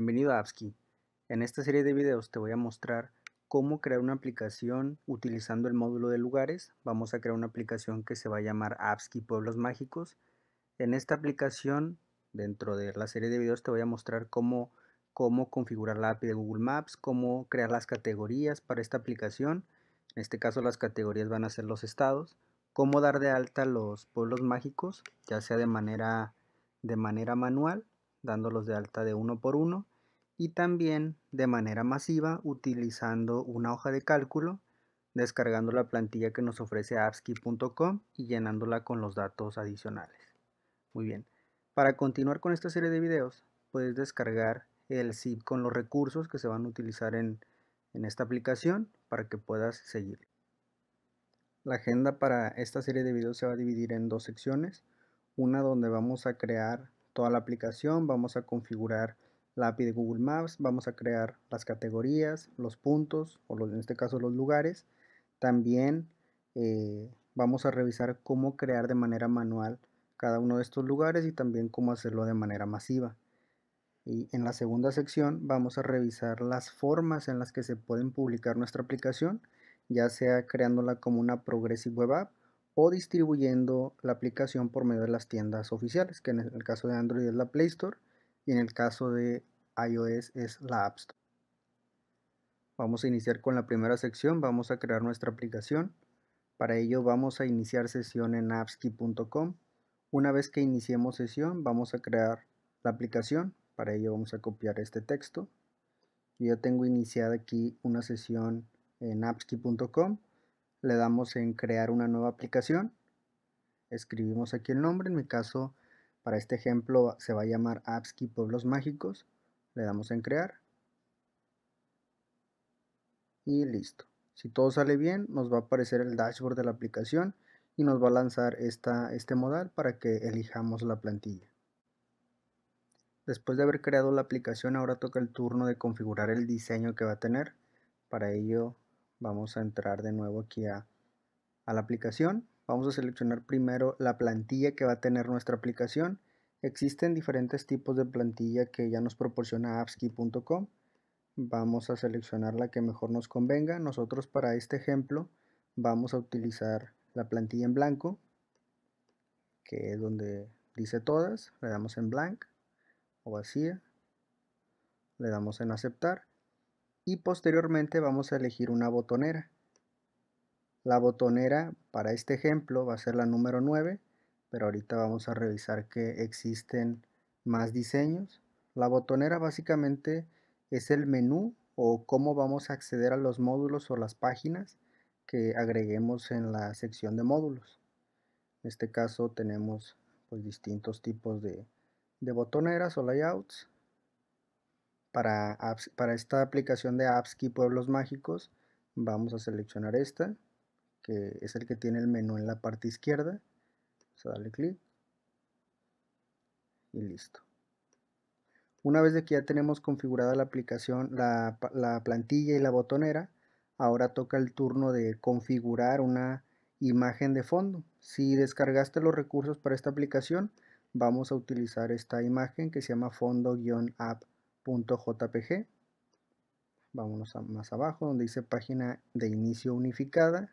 Bienvenido a AppSki. En esta serie de videos te voy a mostrar cómo crear una aplicación utilizando el módulo de lugares. Vamos a crear una aplicación que se va a llamar AppSki Pueblos Mágicos. En esta aplicación, dentro de la serie de videos, te voy a mostrar cómo, cómo configurar la API de Google Maps, cómo crear las categorías para esta aplicación. En este caso las categorías van a ser los estados. Cómo dar de alta los pueblos mágicos, ya sea de manera, de manera manual dándolos de alta de uno por uno y también de manera masiva utilizando una hoja de cálculo, descargando la plantilla que nos ofrece appski.com y llenándola con los datos adicionales. Muy bien, para continuar con esta serie de videos puedes descargar el zip con los recursos que se van a utilizar en, en esta aplicación para que puedas seguir. La agenda para esta serie de videos se va a dividir en dos secciones, una donde vamos a crear toda la aplicación, vamos a configurar la API de Google Maps, vamos a crear las categorías, los puntos, o en este caso los lugares. También eh, vamos a revisar cómo crear de manera manual cada uno de estos lugares y también cómo hacerlo de manera masiva. Y en la segunda sección vamos a revisar las formas en las que se pueden publicar nuestra aplicación, ya sea creándola como una Progressive Web App o distribuyendo la aplicación por medio de las tiendas oficiales, que en el caso de Android es la Play Store y en el caso de iOS es la App Store. Vamos a iniciar con la primera sección, vamos a crear nuestra aplicación. Para ello vamos a iniciar sesión en appski.com. Una vez que iniciemos sesión vamos a crear la aplicación. Para ello vamos a copiar este texto. Yo ya tengo iniciada aquí una sesión en appski.com le damos en crear una nueva aplicación, escribimos aquí el nombre, en mi caso para este ejemplo se va a llamar Appsky Pueblos Mágicos, le damos en crear y listo. Si todo sale bien nos va a aparecer el dashboard de la aplicación y nos va a lanzar esta, este modal para que elijamos la plantilla. Después de haber creado la aplicación ahora toca el turno de configurar el diseño que va a tener. Para ello Vamos a entrar de nuevo aquí a, la aplicación. Vamos a seleccionar primero la plantilla que va a tener nuestra aplicación. Existen diferentes tipos de plantilla que ya nos proporciona appski.com. Vamos a seleccionar la que mejor nos convenga. Nosotros para este ejemplo vamos a utilizar la plantilla en blanco, que es donde dice todas. Le damos en blank o vacía. Le damos en aceptar y posteriormente vamos a elegir una botonera. La botonera para este ejemplo va a ser la número 9, pero ahorita vamos a revisar que existen más diseños. La botonera básicamente es el menú o cómo vamos a acceder a los módulos o las páginas que agreguemos en la sección de módulos. En este caso tenemos pues, distintos tipos de botoneras o layouts. Para, esta aplicación de Apps Key Pueblos Mágicos, vamos a seleccionar esta, que es el que tiene el menú en la parte izquierda. Vamos a darle clic y listo. Una vez de que ya tenemos configurada la aplicación, la, la, plantilla y la botonera, ahora toca el turno de configurar una imagen de fondo. Si descargaste los recursos para esta aplicación, vamos a utilizar esta imagen que se llama fondo-app .jpg. Vámonos más abajo donde dice página de inicio unificada.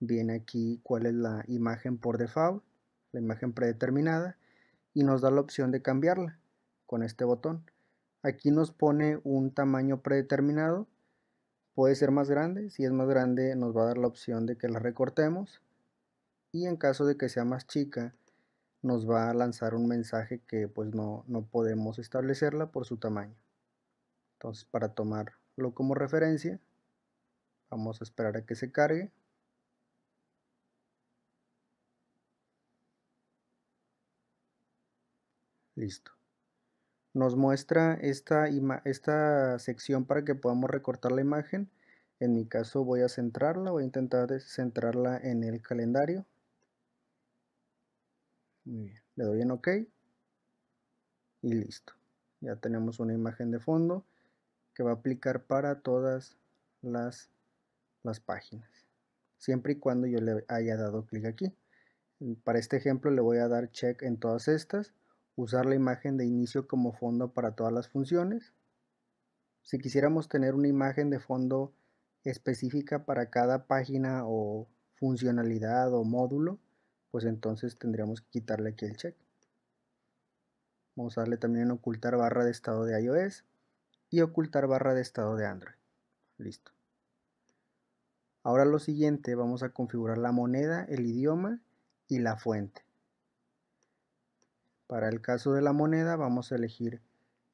Viene aquí cuál es la imagen por default, la imagen predeterminada, y nos da la opción de cambiarla con este botón. Aquí nos pone un tamaño predeterminado, puede ser más grande, si es más grande nos va a dar la opción de que la recortemos, y en caso de que sea más chica, nos va a lanzar un mensaje que pues no, podemos establecerla por su tamaño. Entonces para tomarlo como referencia, vamos a esperar a que se cargue. Listo. Nos muestra esta, esta sección para que podamos recortar la imagen. En mi caso voy a centrarla, voy a intentar centrarla en el calendario. Muy bien, le doy en OK y listo. Ya tenemos una imagen de fondo que va a aplicar para todas las, las páginas. Siempre y cuando yo le haya dado clic aquí. Para este ejemplo le voy a dar check en todas estas. Usar la imagen de inicio como fondo para todas las funciones. Si quisiéramos tener una imagen de fondo específica para cada página o funcionalidad o módulo, pues entonces tendríamos que quitarle aquí el check. Vamos a darle también ocultar barra de estado de iOS y ocultar barra de estado de Android. Listo. Ahora lo siguiente, vamos a configurar la moneda, el idioma y la fuente. Para el caso de la moneda vamos a elegir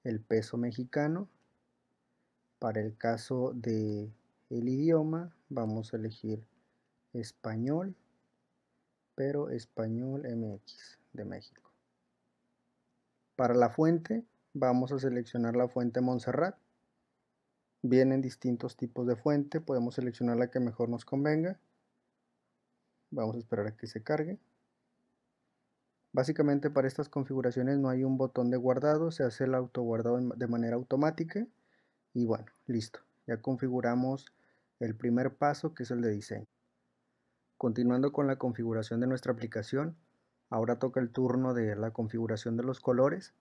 el peso mexicano. Para el caso de el idioma vamos a elegir español pero español MX de México. Para la fuente vamos a seleccionar la fuente Montserrat. Vienen distintos tipos de fuente, podemos seleccionar la que mejor nos convenga. Vamos a esperar a que se cargue. Básicamente para estas configuraciones no hay un botón de guardado, se hace el autoguardado de manera automática. Y bueno, listo, ya configuramos el primer paso que es el de diseño. Continuando con la configuración de nuestra aplicación, ahora toca el turno de la configuración de los colores.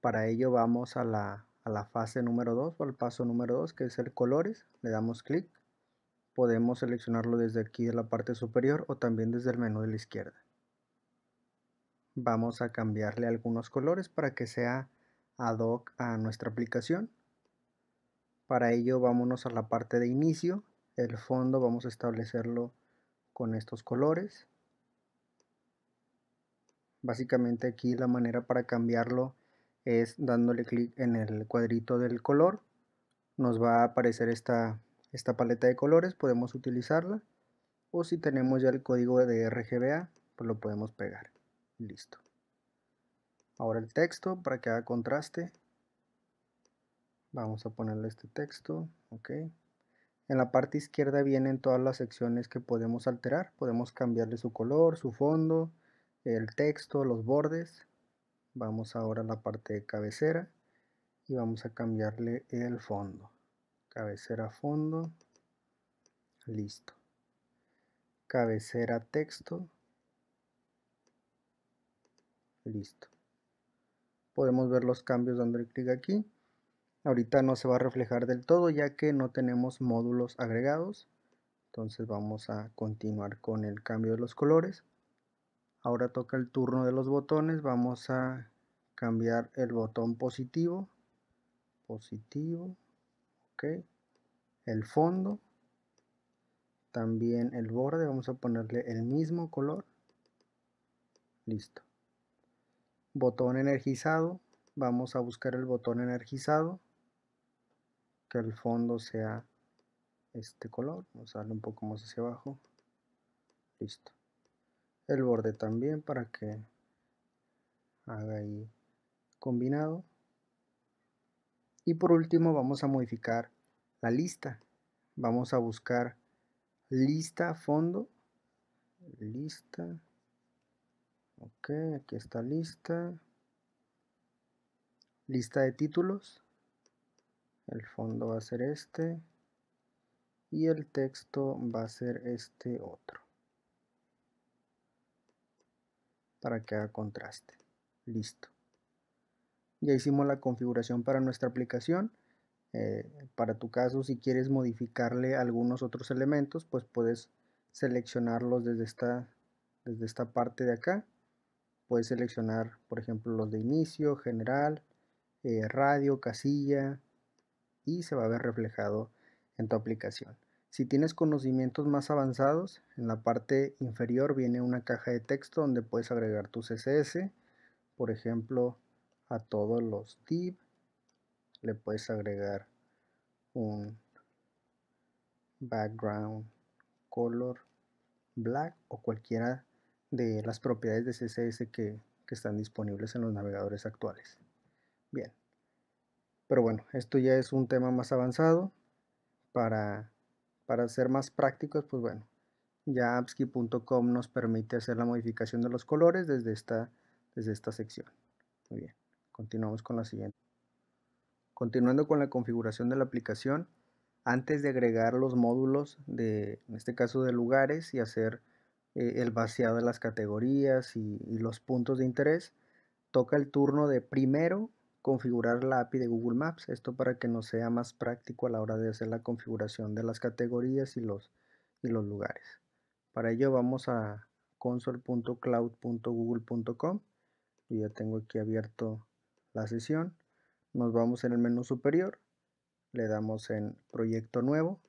Para ello vamos a la, fase número 2 o al paso número 2 que es el colores, le damos clic. Podemos seleccionarlo desde aquí de la parte superior o también desde el menú de la izquierda. Vamos a cambiarle algunos colores para que sea ad hoc a nuestra aplicación. Para ello vámonos a la parte de inicio, el fondo vamos a establecerlo con estos colores. Básicamente aquí la manera para cambiarlo es dándole clic en el cuadrito del color. Nos va a aparecer esta, paleta de colores, podemos utilizarla. O si tenemos ya el código de RGBA, pues lo podemos pegar. Listo. Ahora el texto para que haga contraste. Vamos a ponerle este texto. ok en la parte izquierda vienen todas las secciones que podemos alterar. Podemos cambiarle su color, su fondo, el texto, los bordes. Vamos ahora a la parte de cabecera y vamos a cambiarle el fondo. Cabecera fondo. Listo. Cabecera texto. Listo. Podemos ver los cambios dando clic aquí. Ahorita no se va a reflejar del todo ya que no tenemos módulos agregados. Entonces vamos a continuar con el cambio de los colores. Ahora toca el turno de los botones. Vamos a cambiar el botón positivo. Positivo. Ok. El fondo. También el borde. Vamos a ponerle el mismo color. Listo. Botón energizado. Vamos a buscar el botón energizado el fondo sea este color. Vamos a darle un poco más hacia abajo. Listo. El borde también para que haga ahí combinado. Y por último vamos a modificar la lista. Vamos a buscar lista fondo. Lista. Ok, aquí está lista. Lista de títulos el fondo va a ser este y el texto va a ser este otro para que haga contraste listo ya hicimos la configuración para nuestra aplicación eh, para tu caso si quieres modificarle algunos otros elementos pues puedes seleccionarlos desde esta desde esta parte de acá puedes seleccionar por ejemplo los de inicio general eh, radio casilla y se va a ver reflejado en tu aplicación. Si tienes conocimientos más avanzados, en la parte inferior viene una caja de texto donde puedes agregar tu CSS, por ejemplo, a todos los div le puedes agregar un background color black o cualquiera de las propiedades de CSS que están disponibles en los navegadores actuales. Bien, pero bueno, esto ya es un tema más avanzado. Para, para ser más prácticos, pues bueno, ya AppSki.com nos permite hacer la modificación de los colores desde esta, desde esta sección. Muy bien, continuamos con la siguiente. Continuando con la configuración de la aplicación, antes de agregar los módulos, de, en este caso de lugares, y hacer eh, el vaciado de las categorías y los puntos de interés, toca el turno de primero configurar la API de Google Maps. Esto para que nos sea más práctico a la hora de hacer la configuración de las categorías y los, los lugares. Para ello vamos a console.cloud.google.com. Yo ya tengo aquí abierto la sesión. Nos vamos en el menú superior. Le damos en proyecto nuevo.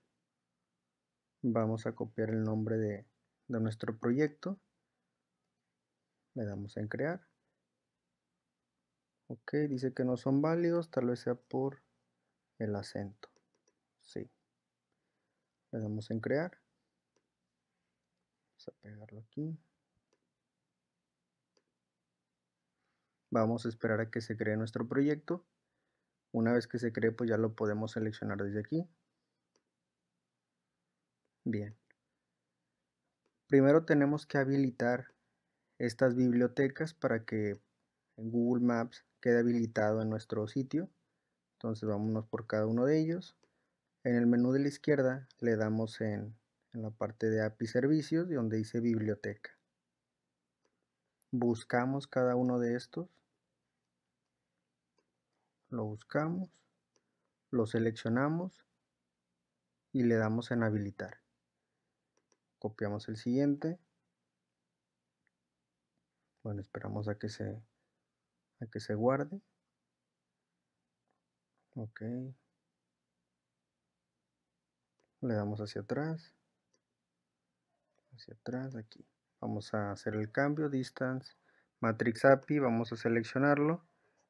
Vamos a copiar el nombre de nuestro proyecto. Le damos en crear Ok, dice que no son válidos, tal vez sea por el acento. Sí. Le damos en crear. Vamos a pegarlo aquí. Vamos a esperar a que se cree nuestro proyecto. Una vez que se cree, pues ya lo podemos seleccionar desde aquí. Bien. Primero tenemos que habilitar estas bibliotecas para que en Google Maps queda habilitado en nuestro sitio. Entonces vámonos por cada uno de ellos. En el menú de la izquierda le damos en, la parte de API Servicios, donde dice Biblioteca. Buscamos cada uno de estos. Lo buscamos, lo seleccionamos y le damos en habilitar. Copiamos el siguiente. Bueno, esperamos a que se a que se guarde. Ok. Le damos hacia atrás. Hacia atrás, aquí. Vamos a hacer el cambio, distance, matrix API, vamos a seleccionarlo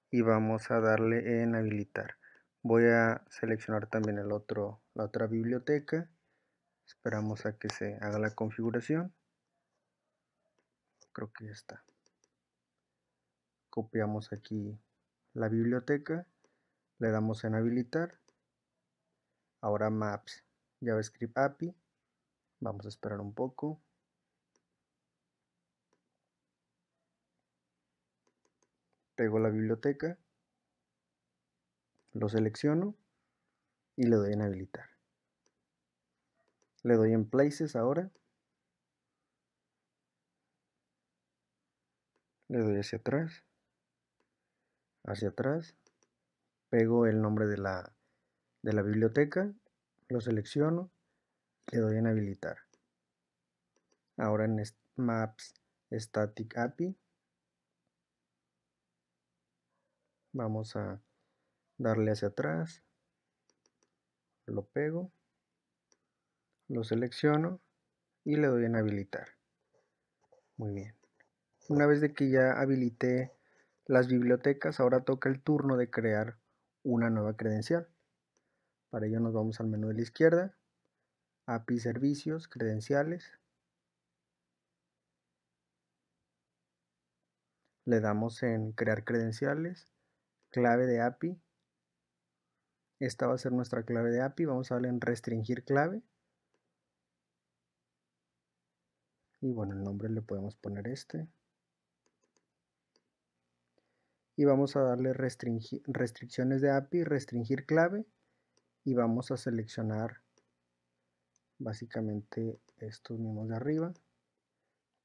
y vamos a darle en habilitar. Voy a seleccionar también el otro, la otra biblioteca. Esperamos a que se haga la configuración. Creo que ya está copiamos aquí la biblioteca, le damos en habilitar, ahora maps, javascript API, vamos a esperar un poco. Pego la biblioteca, lo selecciono y le doy en habilitar. Le doy en places ahora. Le doy hacia atrás hacia atrás, pego el nombre de la, de la biblioteca, lo selecciono, le doy en habilitar. Ahora en Maps Static API vamos a darle hacia atrás, lo pego, lo selecciono y le doy en habilitar. Muy bien. Una vez de que ya habilité las bibliotecas ahora toca el turno de crear una nueva credencial. Para ello nos vamos al menú de la izquierda, API Servicios, Credenciales. Le damos en Crear credenciales, clave de API. Esta va a ser nuestra clave de API. Vamos a darle en Restringir clave. Y bueno, el nombre le podemos poner este y vamos a darle restricciones de API, restringir clave y vamos a seleccionar básicamente estos mismos de arriba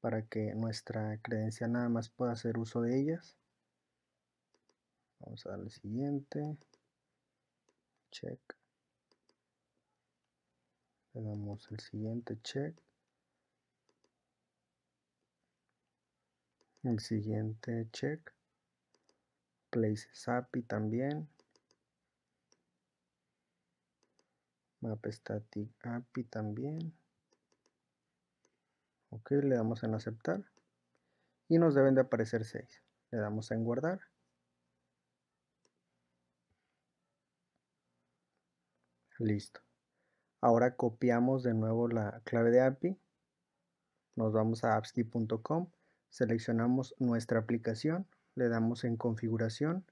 para que nuestra credencia nada más pueda hacer uso de ellas. Vamos a darle siguiente, check, le damos el siguiente check, el siguiente check Places API también. Map Static API también. Ok, le damos en aceptar. Y nos deben de aparecer 6. Le damos en guardar. Listo. Ahora copiamos de nuevo la clave de API. Nos vamos a appski.com, seleccionamos nuestra aplicación, le damos en configuración,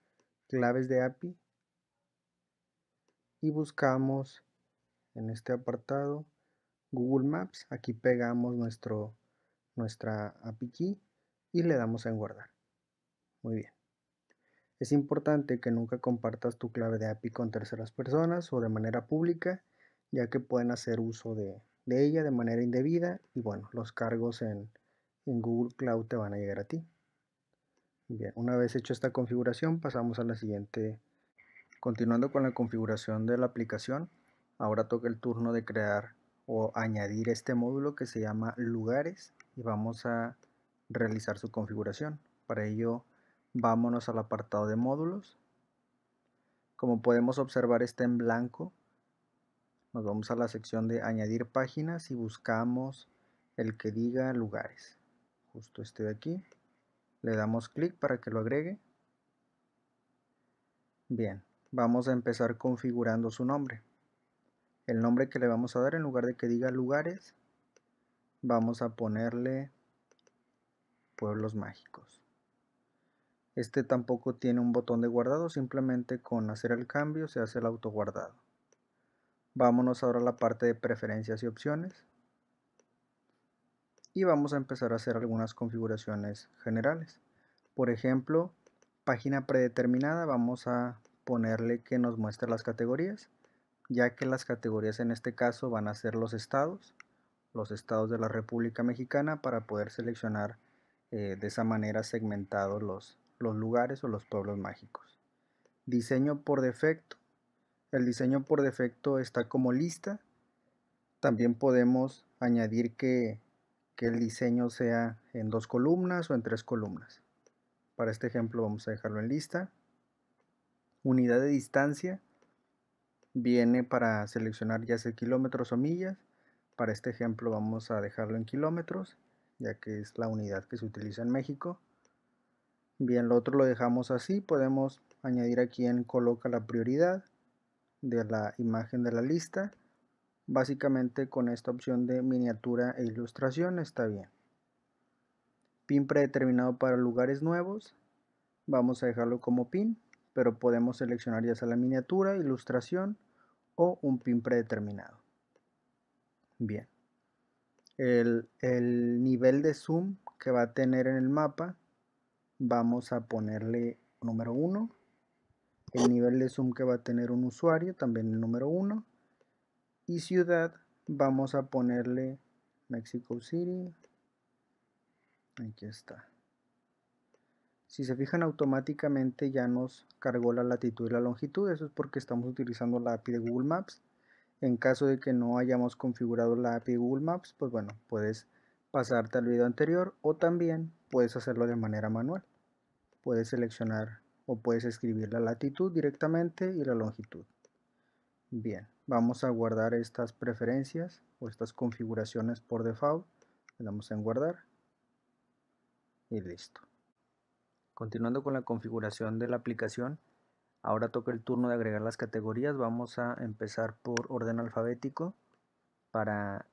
claves de API y buscamos en este apartado Google Maps, aquí pegamos nuestro, nuestra API key y le damos en guardar. Muy bien. Es importante que nunca compartas tu clave de API con terceras personas o de manera pública, ya que pueden hacer uso de, ella de manera indebida y bueno, los cargos en, en Google Cloud te van a llegar a ti una vez hecho esta configuración, pasamos a la siguiente. Continuando con la configuración de la aplicación, ahora toca el turno de crear o añadir este módulo que se llama lugares y vamos a realizar su configuración. Para ello, vámonos al apartado de módulos. Como podemos observar, está en blanco. Nos vamos a la sección de añadir páginas y buscamos el que diga lugares. Justo este de aquí. Le damos clic para que lo agregue. Bien, vamos a empezar configurando su nombre. El nombre que le vamos a dar en lugar de que diga lugares, vamos a ponerle pueblos mágicos. Este tampoco tiene un botón de guardado, simplemente con hacer el cambio se hace el auto guardado. Vámonos ahora a la parte de preferencias y opciones y vamos a empezar a hacer algunas configuraciones generales. Por ejemplo, página predeterminada vamos a ponerle que nos muestre las categorías, ya que las categorías en este caso van a ser los estados, los estados de la República Mexicana para poder seleccionar eh, de esa manera segmentados los, los lugares o los pueblos mágicos. Diseño por defecto. El diseño por defecto está como lista. También podemos añadir que que el diseño sea en dos columnas o en tres columnas. Para este ejemplo vamos a dejarlo en lista. Unidad de distancia viene para seleccionar ya sea kilómetros o millas. Para este ejemplo vamos a dejarlo en kilómetros, ya que es la unidad que se utiliza en México. Bien, lo otro lo dejamos así. Podemos añadir aquí en coloca la prioridad de la imagen de la lista. Básicamente con esta opción de miniatura e ilustración está bien. Pin predeterminado para lugares nuevos. Vamos a dejarlo como pin, pero podemos seleccionar ya sea la miniatura, ilustración o un pin predeterminado. Bien. El, nivel de zoom que va a tener en el mapa, vamos a ponerle número 1 el nivel de zoom que va a tener un usuario, también el número 1 y ciudad vamos a ponerle Mexico City. Aquí está. Si se fijan automáticamente ya nos cargó la latitud y la longitud. Eso es porque estamos utilizando la API de Google Maps. En caso de que no hayamos configurado la API de Google Maps, pues bueno, puedes pasarte al video anterior o también puedes hacerlo de manera manual. Puedes seleccionar o puedes escribir la latitud directamente y la longitud. Bien, vamos a guardar estas preferencias o estas configuraciones por default. Le damos en guardar y listo. Continuando con la configuración de la aplicación, ahora toca el turno de agregar las categorías. Vamos a empezar por orden alfabético. Para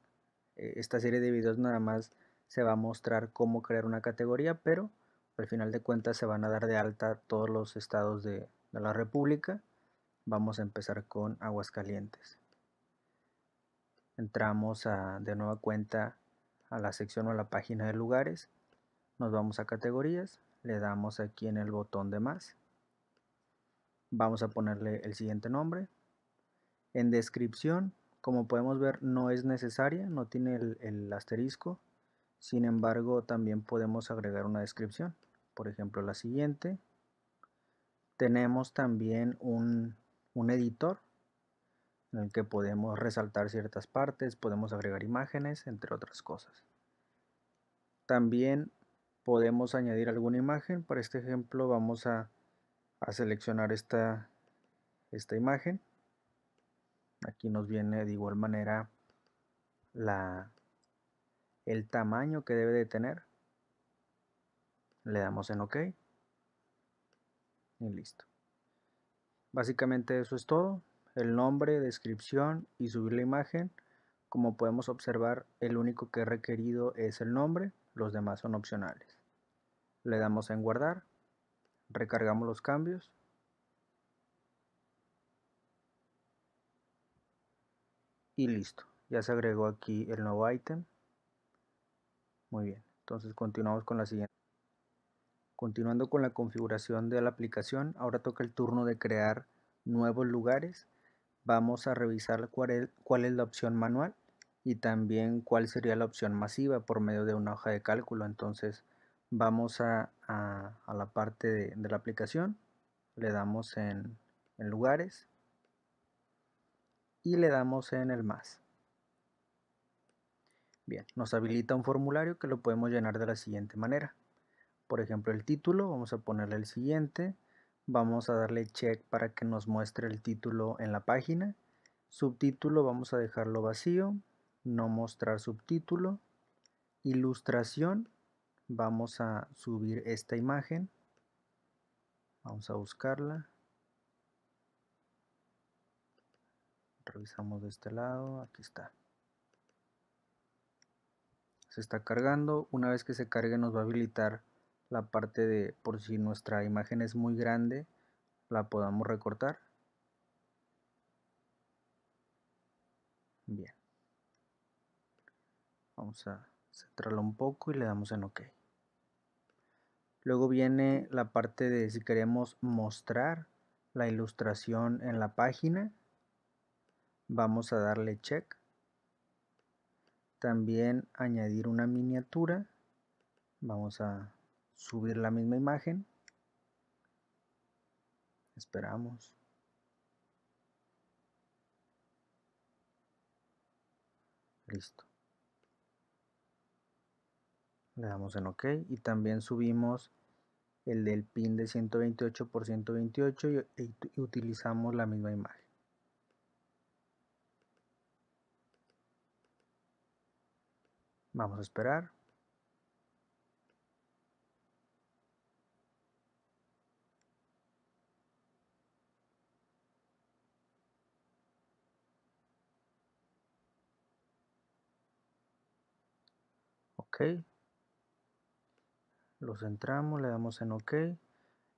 eh, esta serie de videos nada más se va a mostrar cómo crear una categoría, pero al final de cuentas se van a dar de alta todos los estados de, de la república vamos a empezar con aguas calientes Entramos de nueva cuenta a la sección o a la página de lugares, nos vamos a categorías, le damos aquí en el botón de más, vamos a ponerle el siguiente nombre. En descripción, como podemos ver, no es necesaria, no tiene el asterisco, sin embargo, también podemos agregar una descripción, por ejemplo la siguiente. Tenemos también un, un editor en el que podemos resaltar ciertas partes, podemos agregar imágenes, entre otras cosas. También podemos añadir alguna imagen. Para este ejemplo vamos a, a seleccionar esta, esta imagen. Aquí nos viene de igual manera la, el tamaño que debe de tener. Le damos en OK. Y listo. Básicamente eso es todo, el nombre, descripción y subir la imagen. Como podemos observar, el único que he requerido es el nombre, los demás son opcionales. Le damos en guardar, recargamos los cambios. Y listo, ya se agregó aquí el nuevo ítem. Muy bien, entonces continuamos con la siguiente. Continuando con la configuración de la aplicación, ahora toca el turno de crear nuevos lugares. Vamos a revisar e-, cuál es, la opción manual y también cuál sería la opción masiva por medio de una hoja de cálculo. Entonces vamos a, la parte de, la aplicación, le damos en, en lugares y le damos en el más. Bien, nos habilita un formulario que lo podemos llenar de la siguiente manera por ejemplo el título, vamos a ponerle el siguiente, vamos a darle check para que nos muestre el título en la página, subtítulo vamos a dejarlo vacío, no mostrar subtítulo, ilustración, vamos a subir esta imagen, vamos a buscarla, revisamos de este lado, aquí está. Se está cargando, una vez que se cargue nos va a habilitar la parte de por si nuestra imagen es muy grande la podamos recortar bien vamos a centrarlo un poco y le damos en ok luego viene la parte de si queremos mostrar la ilustración en la página vamos a darle check también añadir una miniatura vamos a subir la misma imagen. Esperamos. Listo. Le damos en OK y también subimos el del pin de 128 por 128 y, utilizamos la misma imagen. Vamos a esperar. ok lo centramos le damos en ok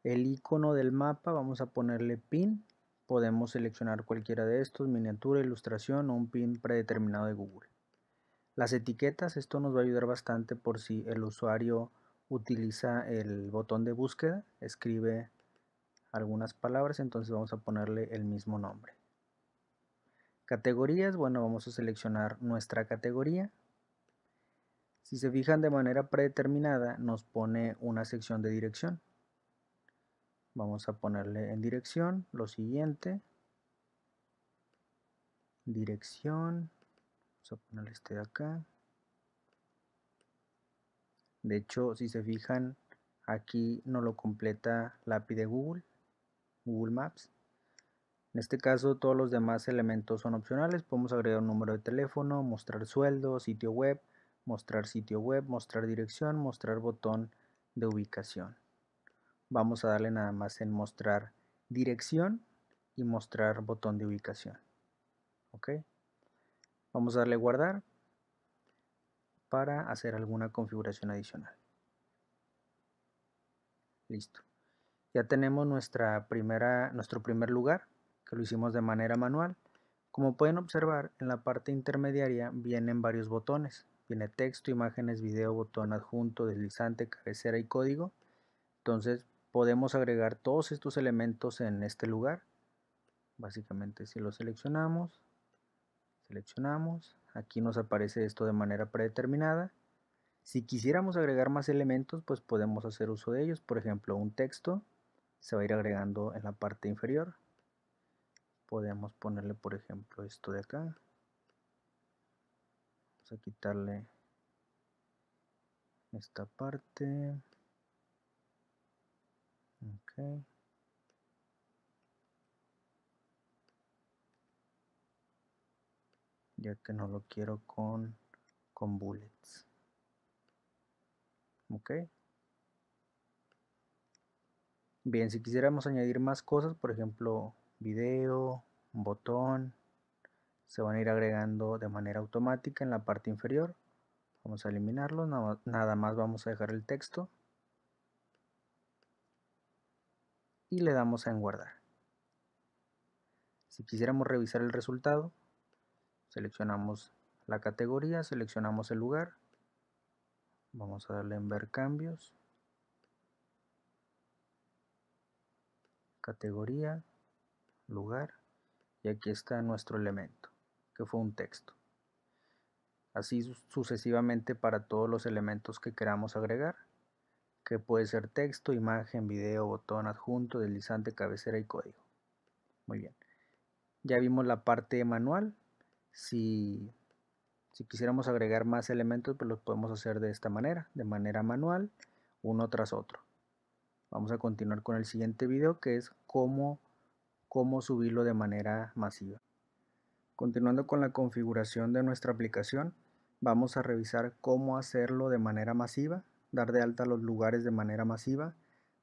el icono del mapa vamos a ponerle pin podemos seleccionar cualquiera de estos miniatura ilustración o un pin predeterminado de google las etiquetas esto nos va a ayudar bastante por si el usuario utiliza el botón de búsqueda escribe algunas palabras entonces vamos a ponerle el mismo nombre categorías bueno vamos a seleccionar nuestra categoría si se fijan de manera predeterminada, nos pone una sección de dirección. Vamos a ponerle en dirección lo siguiente. Dirección. Vamos a ponerle este de acá. De hecho, si se fijan, aquí nos lo completa la API de Google, Google Maps. En este caso, todos los demás elementos son opcionales. Podemos agregar un número de teléfono, mostrar sueldo, sitio web, mostrar sitio web, mostrar dirección, mostrar botón de ubicación. Vamos a darle nada más en mostrar dirección y mostrar botón de ubicación. ¿Ok? Vamos a darle guardar para hacer alguna configuración adicional. Listo. Ya tenemos nuestra primera, nuestro primer lugar, que lo hicimos de manera manual. Como pueden observar, en la parte intermediaria vienen varios botones. Viene texto, imágenes, video, botón adjunto, deslizante, cabecera y código. Entonces podemos agregar todos estos elementos en este lugar. Básicamente si los seleccionamos, seleccionamos, aquí nos aparece esto de manera predeterminada. Si quisiéramos agregar más elementos, pues podemos hacer uso de ellos. Por ejemplo, un texto se va a ir agregando en la parte inferior. Podemos ponerle, por ejemplo, esto de acá a quitarle esta parte ya que no lo quiero con con bullets ok bien si quisiéramos añadir más cosas por ejemplo video un botón se van a ir agregando de manera automática en la parte inferior. Vamos a eliminarlo, nada más vamos a dejar el texto. Y le damos en guardar. Si quisiéramos revisar el resultado, seleccionamos la categoría, seleccionamos el lugar. Vamos a darle en ver cambios. Categoría, lugar. Y aquí está nuestro elemento que fue un texto. Así sucesivamente para todos los elementos que queramos agregar, que puede ser texto, imagen, video, botón adjunto, deslizante, cabecera y código. Muy bien. Ya vimos la parte manual. Si, si quisiéramos agregar más elementos, pues los podemos hacer de esta manera, de manera manual, uno tras otro. Vamos a continuar con el siguiente video que es cómo subirlo de manera masiva. Continuando con la configuración de nuestra aplicación, vamos a revisar cómo hacerlo de manera masiva, dar de alta los lugares de manera masiva.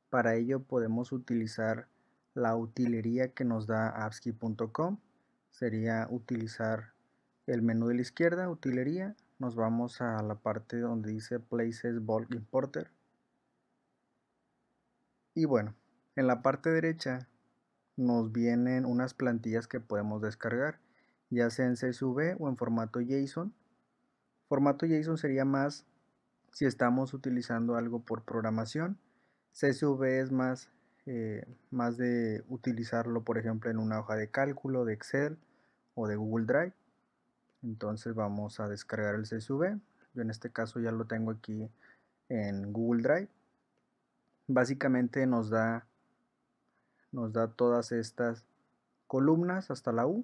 Para ello podemos utilizar la utilería que nos da appski.com. Sería utilizar el menú de la izquierda, utilería. Nos vamos a la parte donde dice Places Bulk Importer. Y bueno, en la parte derecha nos vienen unas plantillas que podemos descargar ya sea en CSV o en formato JSON. Formato JSON sería más si estamos utilizando algo por programación. CSV es más, eh, más de utilizarlo, por ejemplo, en una hoja de cálculo, de Excel o de Google Drive. Entonces vamos a descargar el CSV. Yo en este caso ya lo tengo aquí en Google Drive. Básicamente nos da, nos da todas estas columnas hasta la U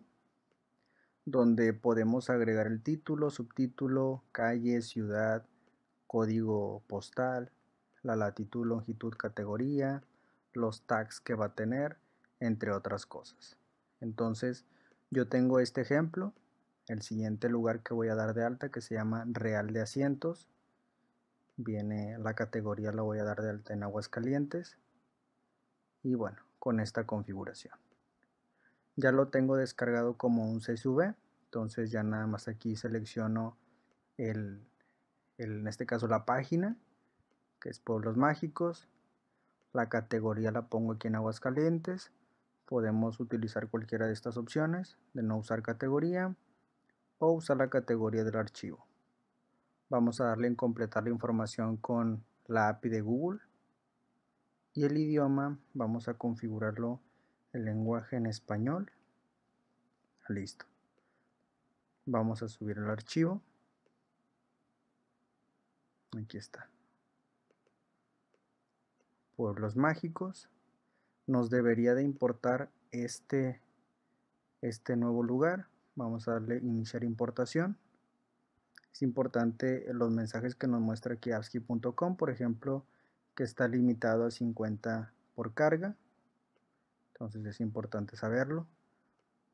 donde podemos agregar el título, subtítulo, calle, ciudad, código postal, la latitud, longitud, categoría, los tags que va a tener, entre otras cosas. Entonces, yo tengo este ejemplo, el siguiente lugar que voy a dar de alta que se llama Real de Asientos. Viene la categoría, la voy a dar de alta en Aguascalientes. Y bueno, con esta configuración. Ya lo tengo descargado como un CSV, entonces ya nada más aquí selecciono en este caso la página, que es Pueblos Mágicos. La categoría la pongo aquí en Aguascalientes. Podemos utilizar cualquiera de estas opciones, de no usar categoría o usar la categoría del archivo. Vamos a darle en completar la información con la API de Google y el idioma vamos a configurarlo el lenguaje en español. Listo. Vamos a subir el archivo. Aquí está. Pueblos mágicos. Nos debería de importar este, este nuevo lugar. Vamos a darle iniciar importación. Es importante los mensajes que nos muestra aquí ASCII.com, por ejemplo, que está limitado a 50 por carga. Entonces es importante saberlo.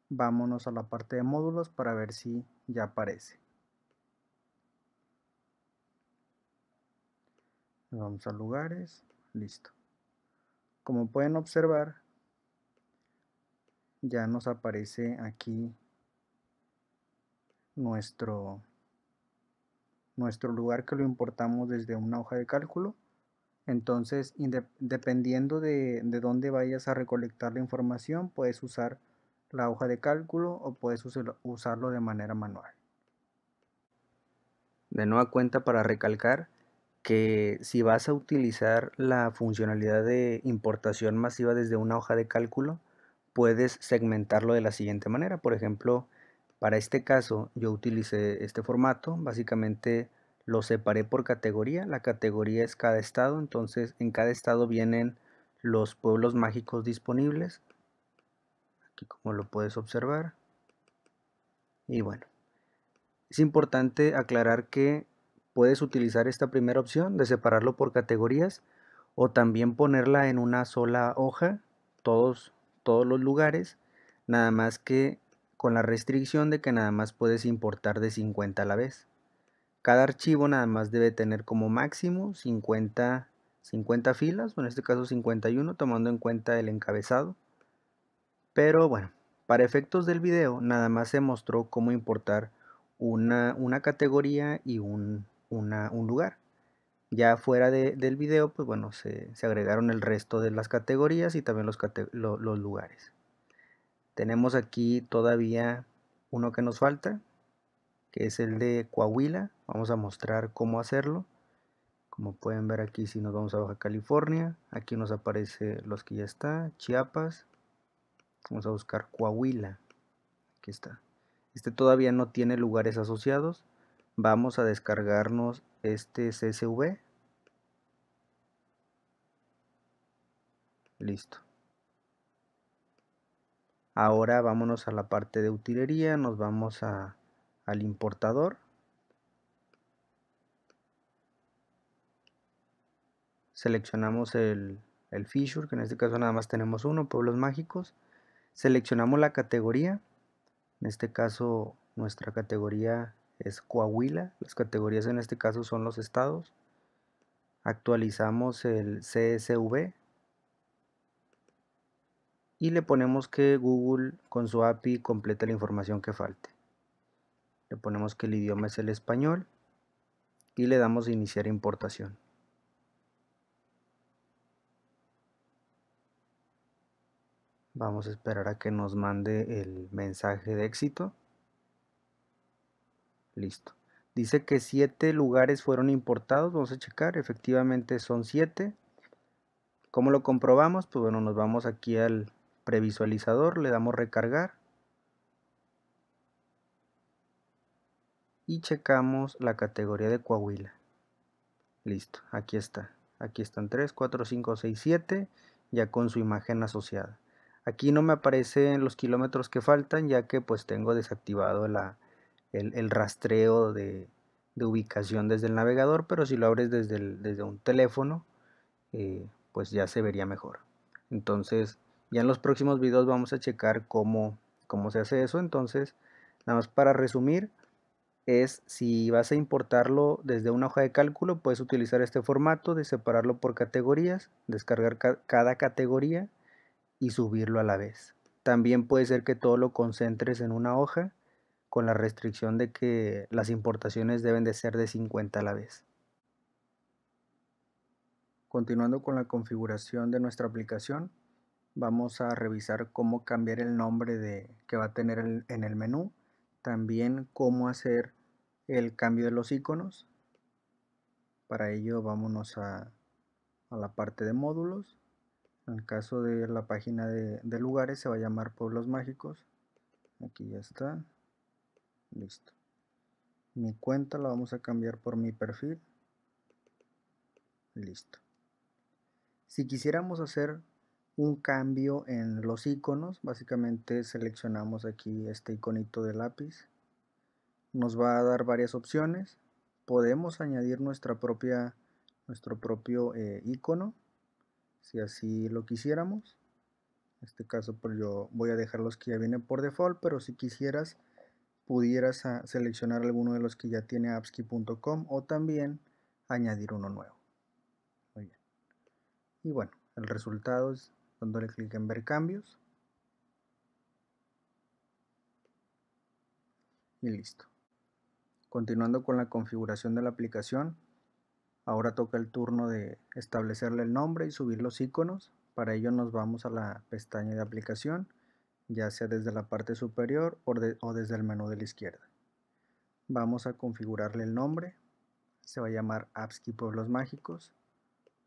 Vámonos a la parte de módulos para ver si ya aparece. vamos a lugares. Listo. Como pueden observar, ya nos aparece aquí nuestro, nuestro lugar que lo importamos desde una hoja de cálculo. Entonces, dependiendo de, dónde vayas a recolectar la información, puedes usar la hoja de cálculo o puedes usarlo de manera manual. De nueva cuenta para recalcar que si vas a utilizar la funcionalidad de importación masiva desde una hoja de cálculo, puedes segmentarlo de la siguiente manera. Por ejemplo, para este caso yo utilicé este formato, básicamente lo separé por categoría. La categoría es cada estado. Entonces en cada estado vienen los pueblos mágicos disponibles. Aquí como lo puedes observar. Y bueno. Es importante aclarar que puedes utilizar esta primera opción de separarlo por categorías o también ponerla en una sola hoja, todos, todos los lugares, nada más que con la restricción de que nada más puedes importar de 50 a la vez. Cada archivo nada más debe tener como máximo 50, 50 filas, o en este caso 51, tomando en cuenta el encabezado. Pero bueno, para efectos del video nada más se mostró cómo importar una, categoría y un, lugar. Ya fuera del video, pues bueno, se, agregaron el resto de las categorías y también los, los lugares. Tenemos aquí todavía uno que nos falta, es el de Coahuila. Vamos a mostrar cómo hacerlo. Como pueden ver aquí, si nos vamos a Baja California, aquí nos aparece los que ya está, Chiapas. Vamos a buscar Coahuila. Aquí está. Este todavía no tiene lugares asociados. Vamos a descargarnos este CSV. Listo. Ahora vámonos a la parte de utilería, nos vamos a al importador seleccionamos el, el que en este caso nada más tenemos uno pueblos mágicos seleccionamos la categoría en este caso nuestra categoría es Coahuila las categorías en este caso son los estados actualizamos el CSV y le ponemos que Google con su API complete la información que falte le ponemos que el idioma es el español y le damos iniciar importación. Vamos a esperar a que nos mande el mensaje de éxito. Listo. Dice que siete lugares fueron importados. Vamos a checar. Efectivamente son siete. ¿Cómo lo comprobamos? Pues bueno, nos vamos aquí al previsualizador. Le damos recargar. y checamos la categoría de Coahuila. Listo, aquí está. Aquí están 3, 4, 5, 6, 7, ya con su imagen asociada. Aquí no me aparecen los kilómetros que faltan, ya que pues tengo desactivado el, rastreo de, ubicación desde el navegador, pero si lo abres desde, desde un teléfono, eh, pues ya se vería mejor. Entonces, ya en los próximos videos vamos a checar cómo, cómo se hace eso. Entonces, nada más para resumir, es si vas a importarlo desde una hoja de cálculo, puedes utilizar este formato de separarlo por categorías, descargar cada categoría y subirlo a la vez. También puede ser que todo lo concentres en una hoja con la restricción de que las importaciones deben de ser de 50 a la vez. Continuando con la configuración de nuestra aplicación, vamos a revisar cómo cambiar el nombre de, que va a tener en el menú, también cómo hacer el cambio de los iconos. Para ello vámonos a, la parte de módulos. En el caso de la página de, de lugares se va a llamar Pueblos Mágicos. Aquí ya está. Listo. Mi cuenta la vamos a cambiar por mi perfil. Listo. Si quisiéramos hacer un cambio en los iconos, básicamente seleccionamos aquí este iconito de lápiz nos va a dar varias opciones. Podemos añadir nuestra propia, nuestro propio eh, icono, si así lo quisiéramos. En este caso pues yo voy a dejar los que ya vienen por default, pero si quisieras pudieras ah, seleccionar alguno de los que ya tiene appski.com o también añadir uno nuevo. Y bueno, el resultado es dándole clic en ver cambios. Y listo. Continuando con la configuración de la aplicación, ahora toca el turno de establecerle el nombre y subir los iconos. Para ello nos vamos a la pestaña de aplicación, ya sea desde la parte superior o, desde el menú de la izquierda. Vamos a configurarle el nombre, se va a llamar Appski Pueblos Mágicos,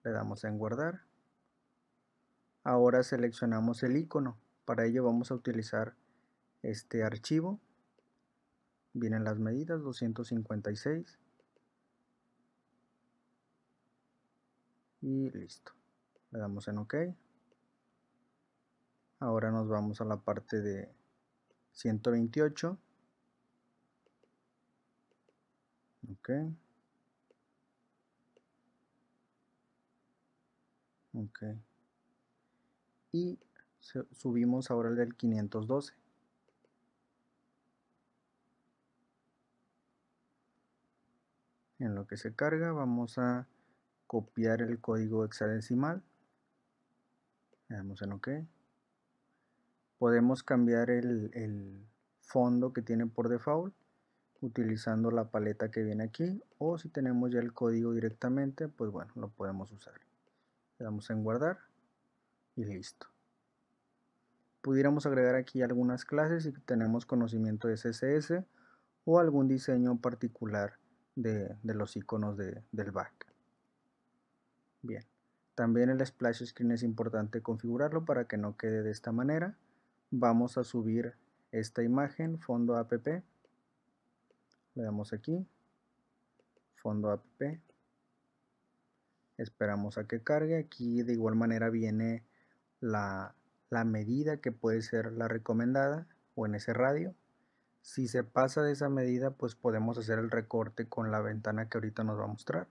le damos en guardar. Ahora seleccionamos el icono, para ello vamos a utilizar este archivo Vienen las medidas 256. Y listo. Le damos en OK. Ahora nos vamos a la parte de 128. Ok. Ok. Y subimos ahora el del 512. En lo que se carga vamos a copiar el código hexadecimal. Le damos en OK. Podemos cambiar el, fondo que tiene por default utilizando la paleta que viene aquí o si tenemos ya el código directamente pues bueno lo podemos usar le damos en guardar y listo pudiéramos agregar aquí algunas clases si tenemos conocimiento de CSS o algún diseño particular de, los iconos del back. Bien, también el splash screen es importante configurarlo para que no quede de esta manera. Vamos a subir esta imagen, fondo app, le damos aquí, fondo app, esperamos a que cargue, aquí de igual manera viene la medida que puede ser la recomendada o en ese radio si se pasa de esa medida, pues podemos hacer el recorte con la ventana que ahorita nos va a mostrar.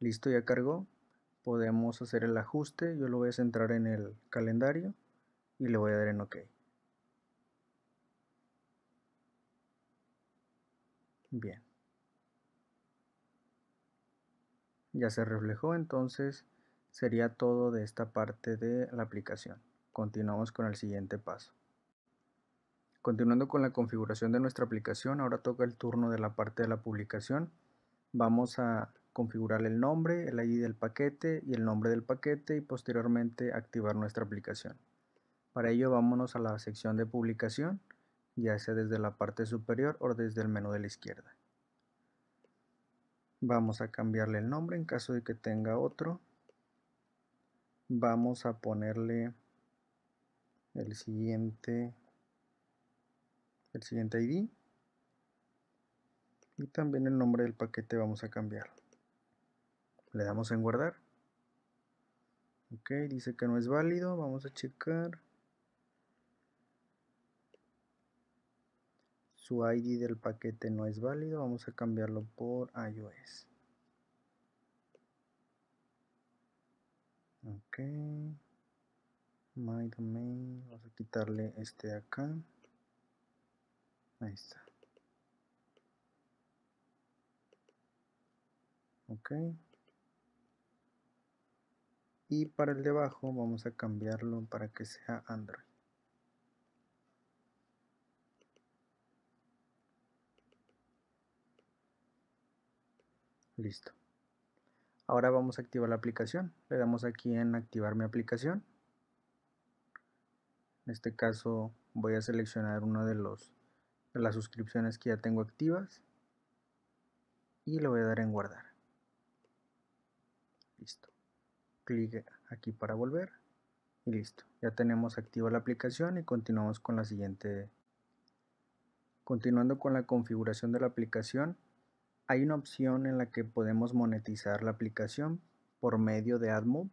Listo, ya cargó. Podemos hacer el ajuste. Yo lo voy a centrar en el calendario y le voy a dar en OK. Bien. Ya se reflejó, entonces sería todo de esta parte de la aplicación. Continuamos con el siguiente paso. Continuando con la configuración de nuestra aplicación, ahora toca el turno de la parte de la publicación. Vamos a configurar el nombre, el ID del paquete y el nombre del paquete y posteriormente activar nuestra aplicación. Para ello vámonos a la sección de publicación, ya sea desde la parte superior o desde el menú de la izquierda. Vamos a cambiarle el nombre en caso de que tenga otro. Vamos a ponerle el siguiente el siguiente ID y también el nombre del paquete vamos a cambiar. Le damos en guardar. Ok, dice que no es válido, vamos a checar. Su ID del paquete no es válido, vamos a cambiarlo por iOS. Ok. My domain, vamos a quitarle este de acá. Ahí está. Ok. Y para el de abajo vamos a cambiarlo para que sea Android. Listo. Ahora vamos a activar la aplicación. Le damos aquí en activar mi aplicación. En este caso voy a seleccionar uno de los las suscripciones que ya tengo activas y le voy a dar en guardar. Listo. Clic aquí para volver y listo. Ya tenemos activa la aplicación y continuamos con la siguiente. Continuando con la configuración de la aplicación, hay una opción en la que podemos monetizar la aplicación por medio de AdMob.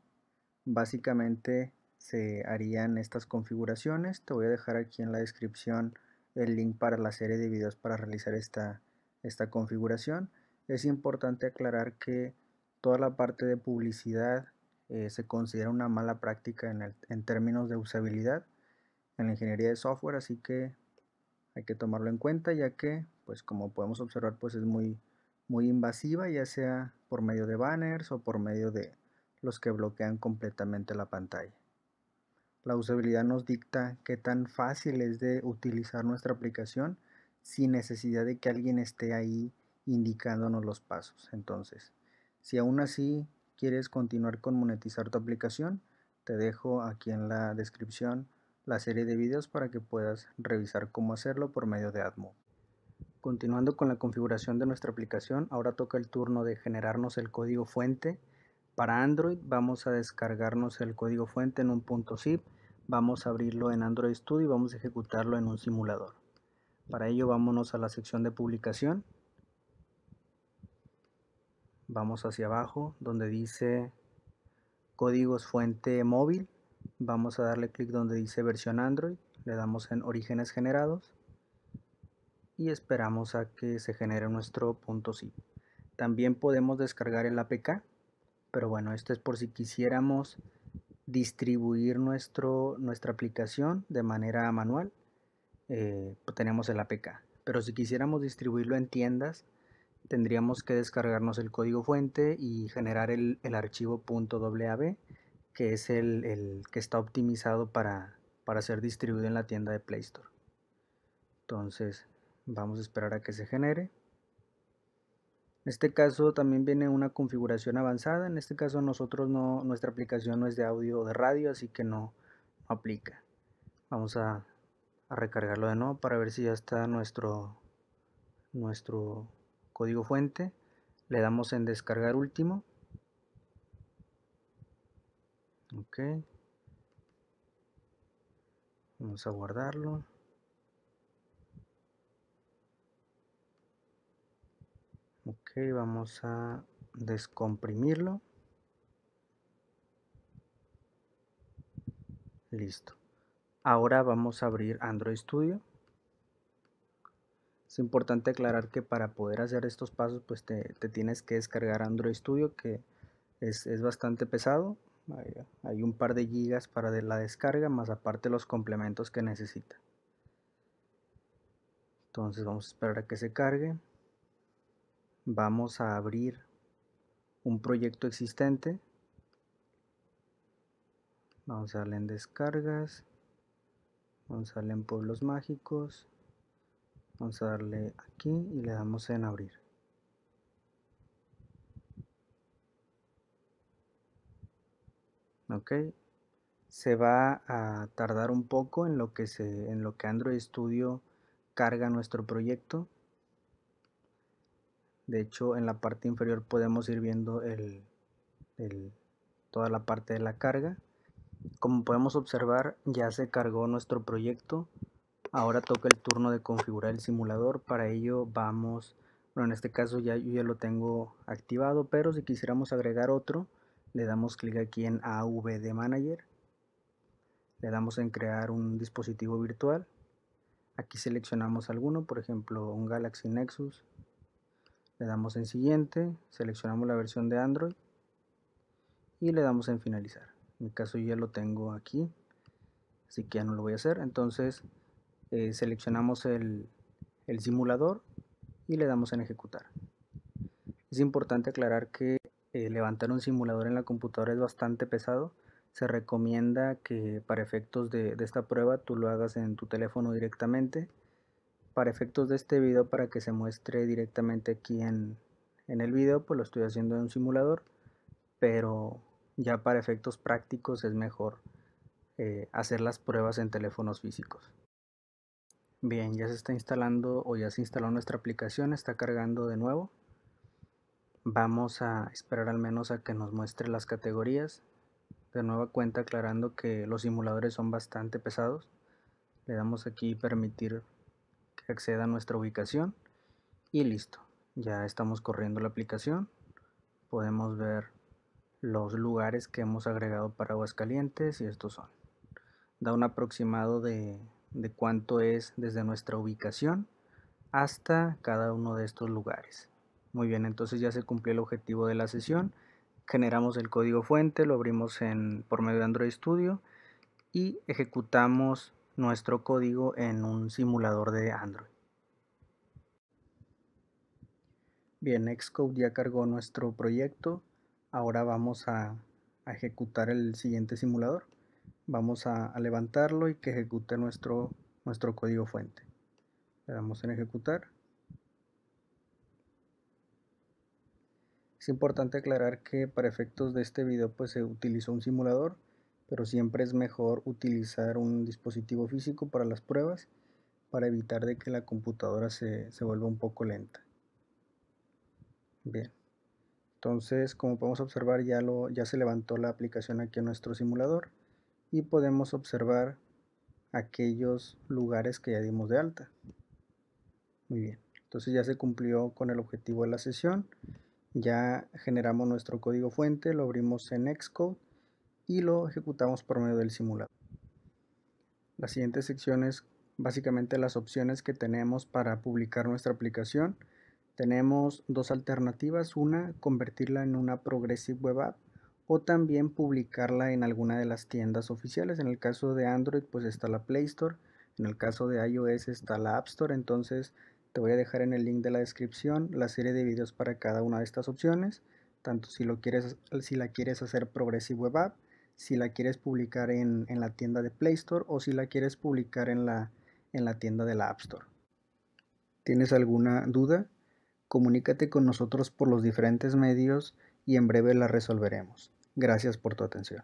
Básicamente se harían estas configuraciones. Te voy a dejar aquí en la descripción el link para la serie de videos para realizar esta, esta configuración. Es importante aclarar que toda la parte de publicidad eh, se considera una mala práctica en, en términos de usabilidad en la ingeniería de software, así que hay que tomarlo en cuenta ya que, pues como podemos observar, pues es muy, muy invasiva, ya sea por medio de banners o por medio de los que bloquean completamente la pantalla. La usabilidad nos dicta qué tan fácil es de utilizar nuestra aplicación sin necesidad de que alguien esté ahí indicándonos los pasos. Entonces, si aún así quieres continuar con monetizar tu aplicación, te dejo aquí en la descripción la serie de videos para que puedas revisar cómo hacerlo por medio de AdMob. Continuando con la configuración de nuestra aplicación, ahora toca el turno de generarnos el código fuente para Android vamos a descargarnos el código fuente en un punto zip, vamos a abrirlo en Android Studio y vamos a ejecutarlo en un simulador. Para ello vámonos a la sección de publicación, vamos hacia abajo donde dice códigos fuente móvil, vamos a darle clic donde dice versión Android, le damos en orígenes generados y esperamos a que se genere nuestro punto zip. También podemos descargar el APK pero bueno, esto es por si quisiéramos distribuir nuestro, nuestra aplicación de manera manual, eh, pues tenemos el APK. Pero si quisiéramos distribuirlo en tiendas, tendríamos que descargarnos el código fuente y generar el, el archivo que es el, que está optimizado para ser distribuido en la tienda de Play Store. Entonces, vamos a esperar a que se genere. En este caso también viene una configuración avanzada. En este caso nosotros no, nuestra aplicación no es de audio o de radio, así que no, aplica. Vamos a, recargarlo de nuevo para ver si ya está nuestro, nuestro código fuente. Le damos en descargar último. Ok. Vamos a guardarlo. vamos a descomprimirlo listo ahora vamos a abrir Android Studio es importante aclarar que para poder hacer estos pasos pues te, tienes que descargar Android Studio que es, bastante pesado hay, un par de gigas para de la descarga más aparte los complementos que necesita entonces vamos a esperar a que se cargue vamos a abrir un proyecto existente. Vamos a darle en descargas. Vamos a darle en pueblos mágicos. Vamos a darle aquí y le damos en abrir. Ok. Se va a tardar un poco en lo que, en lo que Android Studio carga nuestro proyecto. De hecho, en la parte inferior podemos ir viendo toda la parte de la carga. Como podemos observar, ya se cargó nuestro proyecto. Ahora toca el turno de configurar el simulador. Para ello vamos, bueno, en este caso ya, yo ya lo tengo activado, pero si quisiéramos agregar otro, le damos clic aquí en AVD Manager. Le damos en crear un dispositivo virtual. Aquí seleccionamos alguno, por ejemplo, un Galaxy Nexus le damos en siguiente, seleccionamos la versión de Android y le damos en finalizar. En mi caso ya lo tengo aquí, así que ya no lo voy a hacer. Entonces eh, seleccionamos el, simulador y le damos en ejecutar. Es importante aclarar que eh, levantar un simulador en la computadora es bastante pesado. Se recomienda que para efectos de, de, esta prueba tú lo hagas en tu teléfono directamente para efectos de este video, para que se muestre directamente aquí en, el video, pues lo estoy haciendo en un simulador, pero ya para efectos prácticos es mejor eh, hacer las pruebas en teléfonos físicos. Bien, ya se está instalando o ya se instaló nuestra aplicación, está cargando de nuevo. Vamos a esperar al menos a que nos muestre las categorías. De nueva cuenta aclarando que los simuladores son bastante pesados. Le damos aquí permitir acceda a nuestra ubicación y listo. Ya estamos corriendo la aplicación. Podemos ver los lugares que hemos agregado para calientes y estos son. Da un aproximado de, de cuánto es desde nuestra ubicación hasta cada uno de estos lugares. Muy bien, entonces ya se cumplió el objetivo de la sesión. Generamos el código fuente, lo abrimos en, por medio de Android Studio y ejecutamos nuestro código en un simulador de Android. Bien, Xcode ya cargó nuestro proyecto. Ahora vamos a, ejecutar el siguiente simulador. Vamos a, levantarlo y que ejecute nuestro, nuestro código fuente. Le damos en ejecutar. Es importante aclarar que para efectos de este video pues se utilizó un simulador pero siempre es mejor utilizar un dispositivo físico para las pruebas para evitar de que la computadora se, vuelva un poco lenta. Bien, entonces como podemos observar ya, lo, ya se levantó la aplicación aquí en nuestro simulador y podemos observar aquellos lugares que ya dimos de alta. Muy bien, entonces ya se cumplió con el objetivo de la sesión. Ya generamos nuestro código fuente, lo abrimos en Xcode y lo ejecutamos por medio del simulador. La siguiente sección es básicamente las opciones que tenemos para publicar nuestra aplicación. Tenemos dos alternativas, una convertirla en una Progressive Web App o también publicarla en alguna de las tiendas oficiales. En el caso de Android pues está la Play Store, en el caso de iOS está la App Store, entonces te voy a dejar en el link de la descripción la serie de videos para cada una de estas opciones, tanto si, lo quieres, si la quieres hacer Progressive Web App si la quieres publicar en, en, la tienda de Play Store o si la quieres publicar en la, en la tienda de la App Store. ¿Tienes alguna duda? Comunícate con nosotros por los diferentes medios y en breve la resolveremos. Gracias por tu atención.